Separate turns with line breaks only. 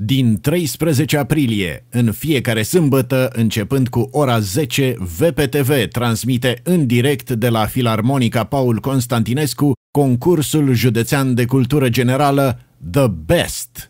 Din 13 aprilie, în fiecare sâmbătă, începând cu ora 10, VPTV transmite în direct de la Filarmonica Paul Constantinescu concursul județean de cultură generală The Best,